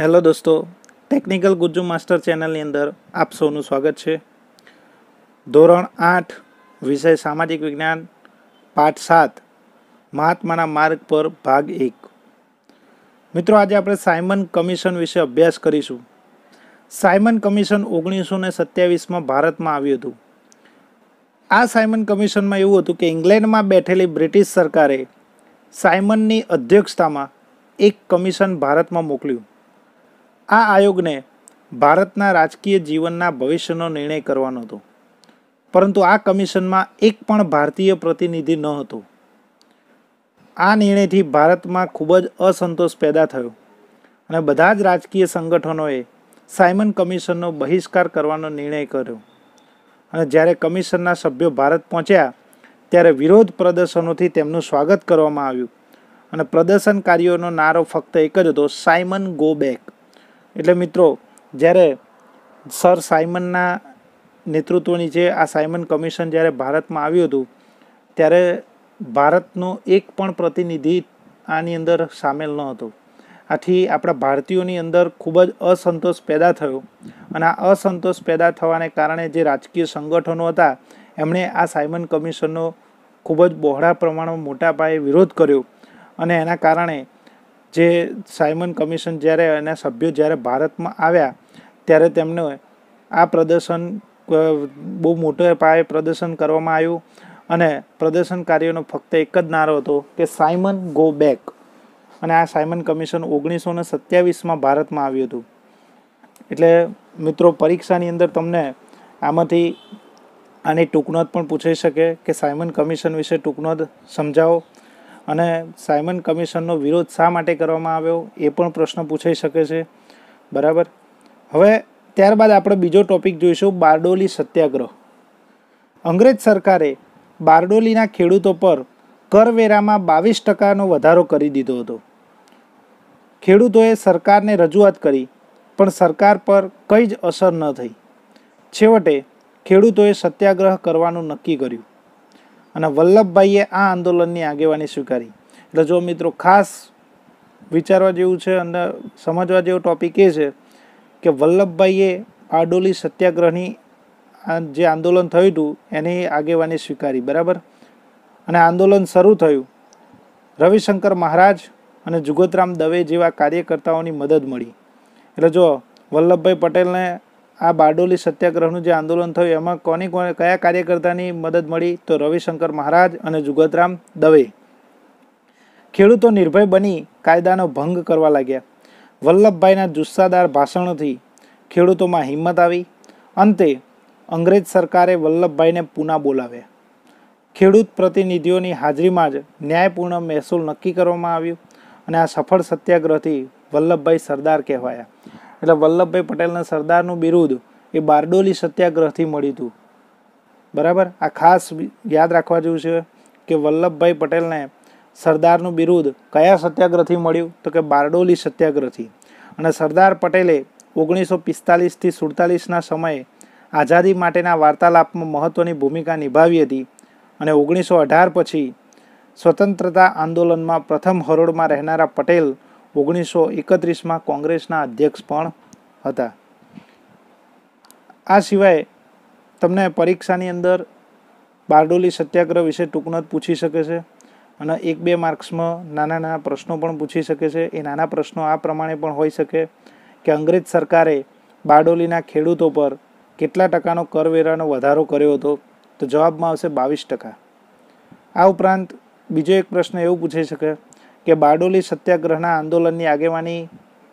hello દોસ્તો technical Gujju master ચેનલની અંદર આપ સૌનું સ્વાગત છે ધોરણ આઠ વિષય સામાજિક વિજ્ઞાન પાઠ સાત મહાત્માના માર્ગ પર ભાગ એક મિત્રો આજે આપણે સાયમન કમિશન વિશે અભ્યાસ કરીશું સાયમન કમિશન ઓગણીસો ને સત્યાવીસમાં ભારતમાં આવ્યું હતું આ સાયમન કમિશનમાં એવું હતું કે ઇંગ્લેન્ડમાં બેઠેલી બ્રિટિશ સરકારે સાયમનની અધ્યક્ષતામાં એક કમિશન ભારતમાં મોકલ્યું આ આયોગને ભારતના રાજકીય જીવનના ભવિષ્યનો નિર્ણય કરવાનો હતો પરંતુ આ કમિશનમાં એક પણ ભારતીય પ્રતિનિધિ ન હતો આ નિર્ણયથી ભારતમાં ખૂબ જ અસંતોષ પેદા થયો અને બધા જ રાજકીય સંગઠનોએ સાયમન કમિશનનો બહિષ્કાર કરવાનો નિર્ણય કર્યો અને જ્યારે કમિશનના સભ્યો ભારત પહોંચ્યા ત્યારે વિરોધ પ્રદર્શનોથી તેમનું સ્વાગત કરવામાં આવ્યું અને પ્રદર્શનકારીઓનો નારો ફક્ત એક જ હતો સાયમન ગો બેક એટલે મિત્રો જ્યારે સર સાયમનના નેતૃત્વની જે આ સાયમન કમિશન જ્યારે ભારતમાં આવ્યું હતું ત્યારે ભારતનો એક પણ પ્રતિનિધિ આની અંદર સામેલ ન હતો આથી આપણા ભારતીયોની અંદર ખૂબ જ અસંતોષ પેદા થયો અને આ અસંતોષ પેદા થવાને કારણે જે રાજકીય સંગઠનો હતા એમણે આ સાયમન કમિશનનો ખૂબ જ બહોળા પ્રમાણમાં મોટા પાયે વિરોધ કર્યો અને એના કારણે જે સાયમન કમિશન જ્યારે એના સભ્યો જ્યારે ભારતમાં આવ્યા ત્યારે તેમને આ પ્રદર્શન બહુ મોટો પાયે પ્રદર્શન કરવામાં આવ્યું અને પ્રદર્શનકારીઓનો ફક્ત એક જ નારો હતો કે સાયમન ગો બેક અને આ સાયમન કમિશન ઓગણીસો ને સત્યાવીસમાં ભારતમાં આવ્યું હતું એટલે મિત્રો પરીક્ષાની અંદર તમને આમાંથી આની ટૂંકનોંધ પણ પૂછાઈ શકે કે સાયમન કમિશન વિશે ટૂંકનોંધ સમજાવો અને સાયમન કમિશનનો વિરોધ શા માટે કરવામાં આવ્યો એ પણ પ્રશ્ન પૂછાઈ શકે છે બરાબર હવે ત્યારબાદ આપણે બીજો ટોપિક જોઈશું બારડોલી સત્યાગ્રહ અંગ્રેજ સરકારે બારડોલીના ખેડૂતો પર કરવેરામાં બાવીસ ટકાનો વધારો કરી દીધો હતો ખેડૂતોએ સરકારને રજૂઆત કરી પણ સરકાર પર કંઈ જ અસર ન થઈ છેવટે ખેડૂતોએ સત્યાગ્રહ કરવાનું નક્કી કર્યું અને વલ્લભભાઈએ આ આંદોલનની આગેવાની સ્વીકારી એટલે જો મિત્રો ખાસ વિચારવા જેવું છે અને સમજવા જેવો ટોપિક એ છે કે વલ્લભભાઈએ આડોલી સત્યાગ્રહની જે આંદોલન થયું હતું એની આગેવાની સ્વીકારી બરાબર અને આંદોલન શરૂ થયું રવિશંકર મહારાજ અને જુગતરામ દવે જેવા કાર્યકર્તાઓની મદદ મળી એટલે જો વલ્લભભાઈ પટેલને આ બારડોલી સત્યાગ્રહનું જે આંદોલન થયું એમાં કોની કયા કાર્યકર્તાની મદદ મળી તો રવિશંકર મહારાજ અને જુગતરામ દવે ખેડૂતો નિર્ભય બની કાયદાનો ભંગ કરવા લાગ્યા વલ્લભભાઈના જુસ્સાદાર ભાષણોથી ખેડૂતોમાં હિંમત આવી અંતે અંગ્રેજ સરકારે વલ્લભભાઈને પૂના બોલાવ્યા ખેડૂત પ્રતિનિધિઓની હાજરીમાં જ ન્યાયપૂર્ણ મહેસૂલ નક્કી કરવામાં આવ્યું અને આ સફળ સત્યાગ્રહથી વલ્લભભાઈ સરદાર કહેવાયા એટલે વલ્લભભાઈ પટેલને સરદારનું બિરુદ એ બારડોલી સત્યાગ્રહથી મળ્યું હતું બરાબર આ ખાસ યાદ રાખવા જેવું છે કે વલ્લભભાઈ પટેલને સરદારનું બિરુદ કયા સત્યાગ્રહથી મળ્યું તો કે બારડોલી સત્યાગ્રહથી અને સરદાર પટેલે ઓગણીસો પિસ્તાલીસથી સુડતાલીસના સમયે આઝાદી માટેના વાર્તાલાપમાં મહત્ત્વની ભૂમિકા નિભાવી હતી અને ઓગણીસો અઢાર પછી સ્વતંત્રતા આંદોલનમાં પ્રથમ હરોળમાં રહેનારા પટેલ ઓગણીસો એકત્રીસમાં કોંગ્રેસના અધ્યક્ષ પણ હતા આ સિવાય તમને પરીક્ષાની અંદર બારડોલી સત્યાગ્રહ વિશે ટૂંકનો જ પૂછી શકે છે અને એક બે માર્ક્સમાં નાના નાના પ્રશ્નો પણ પૂછી શકે છે એ નાના પ્રશ્નો આ પ્રમાણે પણ હોઈ શકે કે અંગ્રેજ સરકારે બારડોલીના ખેડૂતો પર કેટલા ટકાનો કરવેરાનો વધારો કર્યો હતો તો જવાબમાં આવશે બાવીસ ટકા આ ઉપરાંત બીજો એક પ્રશ્ન એવું પૂછી શકે કે બારડોલી સત્યાગ્રહના આંદોલનની આગેવાની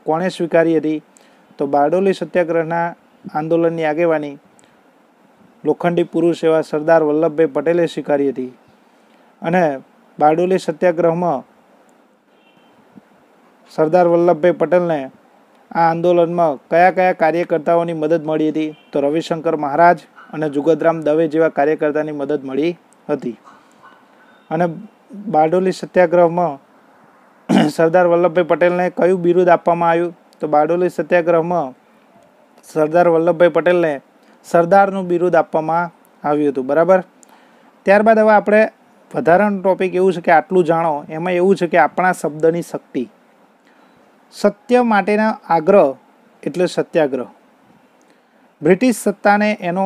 કોણે સ્વીકારી હતી તો બારડોલી સત્યાગ્રહના આંદોલનની આગેવાની લોખંડી પુરુષ એવા સરદાર વલ્લભભાઈ પટેલે સ્વીકારી હતી અને બારડોલી સત્યાગ્રહમાં સરદાર વલ્લભભાઈ પટેલને આ આંદોલનમાં કયા કયા કાર્યકર્તાઓની મદદ મળી હતી તો રવિશંકર મહારાજ અને જુગદરામ દવે જેવા કાર્યકર્તાની મદદ મળી હતી અને બારડોલી સત્યાગ્રહમાં સરદાર વલ્લભભાઈ પટેલને કયું બિરુદ આપવામાં આવ્યું તો બારડોલી સત્યાગ્રહમાં સરદાર વલ્લભભાઈ પટેલને સરદારનું બિરુદ આપવામાં આવ્યું હતું બરાબર ત્યારબાદ હવે આપણે વધારાનું ટોપિક એવું છે કે આટલું જાણો એમાં એવું છે કે આપણા શબ્દની શક્તિ સત્ય માટેના આગ્રહ એટલે સત્યાગ્રહ બ્રિટિશ સત્તાને એનો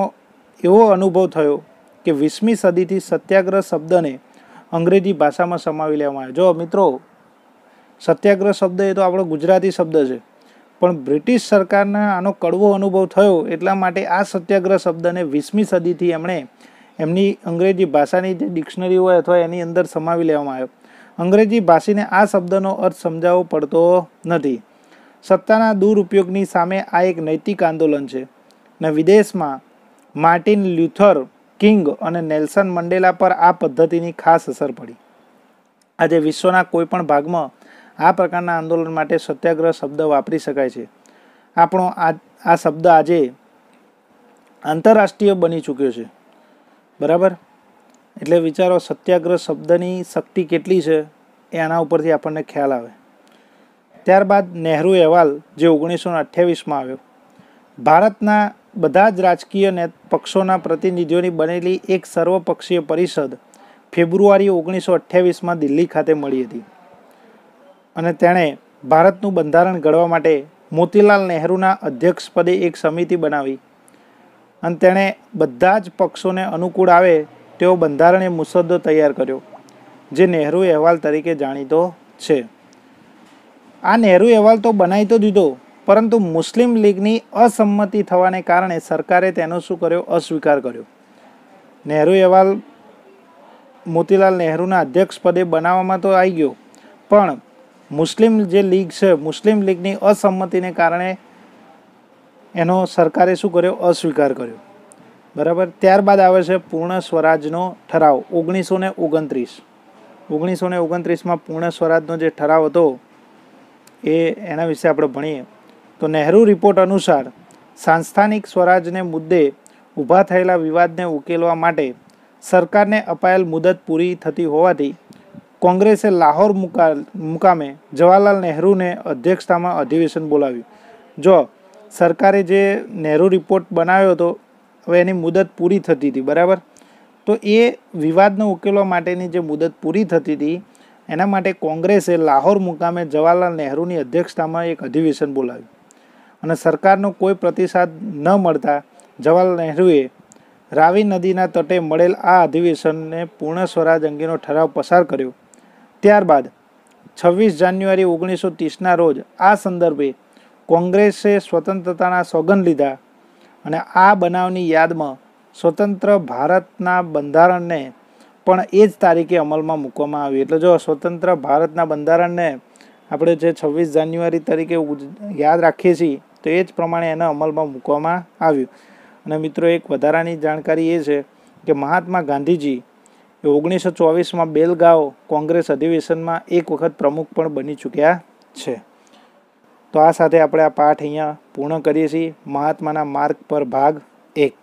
એવો અનુભવ થયો કે વીસમી સદીથી સત્યાગ્રહ શબ્દને અંગ્રેજી ભાષામાં સમાવી લેવામાં આવ્યો જો મિત્રો સત્યાગ્રહ શબ્દ એ તો આપણો ગુજરાતી શબ્દ છે પણ બ્રિટિશ સરકારના આનો કડવો અનુભવ થયો એટલા માટે આ સત્યાગ્રહ શબ્દને વીસમી સદીથી એમણે એમની અંગ્રેજી ભાષાની જે ડિક્શનરી હોય અથવા એની અંદર સમાવી લેવામાં આવ્યો અંગ્રેજી ભાષીને આ શબ્દનો અર્થ સમજાવવો પડતો નથી સત્તાના દુરુપયોગની સામે આ એક નૈતિક આંદોલન છે ને વિદેશમાં માર્ટિન લ્યુથર કિંગ અને નેલ્સન મંડેલા પર આ પદ્ધતિની ખાસ અસર પડી આજે વિશ્વના કોઈપણ ભાગમાં આ પ્રકારના આંદોલન માટે સત્યાગ્રહ શબ્દ વાપરી શકાય છે આપણો આ આ શબ્દ આજે આંતરરાષ્ટ્રીય બની ચૂક્યો છે બરાબર એટલે વિચારો સત્યાગ્રહ શબ્દની શક્તિ કેટલી છે એ આના ઉપરથી આપણને ખ્યાલ આવે ત્યારબાદ નહેરુ અહેવાલ જે ઓગણીસો અઠ્યાવીસમાં આવ્યો ભારતના બધા જ રાજકીય ને પક્ષોના પ્રતિનિધિઓની બનેલી એક સર્વપક્ષીય પરિષદ ફેબ્રુઆરી ઓગણીસો અઠ્યાવીસમાં દિલ્હી ખાતે મળી હતી અને તેણે ભારતનું બંધારણ ઘડવા માટે મોતીલાલ નહેરુના અધ્યક્ષપદે એક સમિતિ બનાવી અને તેણે બધા જ પક્ષોને અનુકૂળ આવે તેવો બંધારણીય મુસદ્દો તૈયાર કર્યો જે નહેરુ અહેવાલ તરીકે જાણીતો છે આ નહેરુ અહેવાલ તો બનાવી તો દીધો પરંતુ મુસ્લિમ લીગની અસંમતિ થવાને કારણે સરકારે તેનો શું કર્યો અસ્વીકાર કર્યો નહેરુ અહેવાલ મોતીલાલ નહેરુના અધ્યક્ષપદે બનાવવામાં તો આવી ગયો પણ મુસ્લિમ જે લીગ છે મુસ્લિમ લીગની અસંમતિને કારણે એનો સરકારે શું કર્યો અસ્વીકાર કર્યો બરાબર ત્યારબાદ આવે છે પૂર્ણ સ્વરાજનો ઠરાવ ઓગણીસો ને ઓગણત્રીસ ઓગણીસો ને ઓગણત્રીસમાં પૂર્ણ સ્વરાજનો જે ઠરાવ હતો એ એના વિશે આપણે ભણીએ તો નહેરુ રિપોર્ટ અનુસાર સાંસ્થાનિક સ્વરાજને મુદ્દે ઊભા થયેલા વિવાદને ઉકેલવા માટે સરકારને અપાયેલ મુદત પૂરી થતી હોવાથી કોંગ્રેસે લાહોર મુકા મુકામે જવાહરલાલ નહેરુને અધ્યક્ષતામાં અધિવેશન બોલાવ્યું જો સરકારે જે નહેરુ રિપોર્ટ બનાવ્યો હતો હવે એની મુદત પૂરી થતી હતી બરાબર તો એ વિવાદને ઉકેલવા માટેની જે મુદત પૂરી થતી હતી એના માટે કોંગ્રેસે લાહોર મુકામે જવાહરલાલ નહેરુની અધ્યક્ષતામાં એક અધિવેશન બોલાવ્યું અને સરકારનો કોઈ પ્રતિસાદ ન મળતા જવાહરલાલ નહેરુએ રાવી નદીના તટે મળેલ આ અધિવેશનને પૂર્ણ સ્વરાજ અંગેનો ઠરાવ પસાર કર્યો ત્યારબાદ છવ્વીસ જાન્યુઆરી ઓગણીસો ત્રીસના રોજ આ સંદર્ભે કોંગ્રેસે સ્વતંત્રતાના સોગંદ લીધા અને આ બનાવની યાદમાં સ્વતંત્ર ભારતના બંધારણને પણ એ જ તારીખે અમલમાં મૂકવામાં આવ્યું એટલે જો સ્વતંત્ર ભારતના બંધારણને આપણે જે છવ્વીસ જાન્યુઆરી તરીકે યાદ રાખીએ છીએ તો એ જ પ્રમાણે એને અમલમાં મૂકવામાં આવ્યું અને મિત્રો એક વધારાની જાણકારી એ છે કે મહાત્મા ગાંધીજી એ ઓગણીસો ચોવીસમાં બેલગાવ કોંગ્રેસ અધિવેશનમાં એક વખત પ્રમુખ પણ બની ચૂક્યા છે તો આ સાથે આપણે આ પાઠ અહીંયા પૂર્ણ કરીએ છીએ મહાત્માના માર્ગ પર ભાગ એક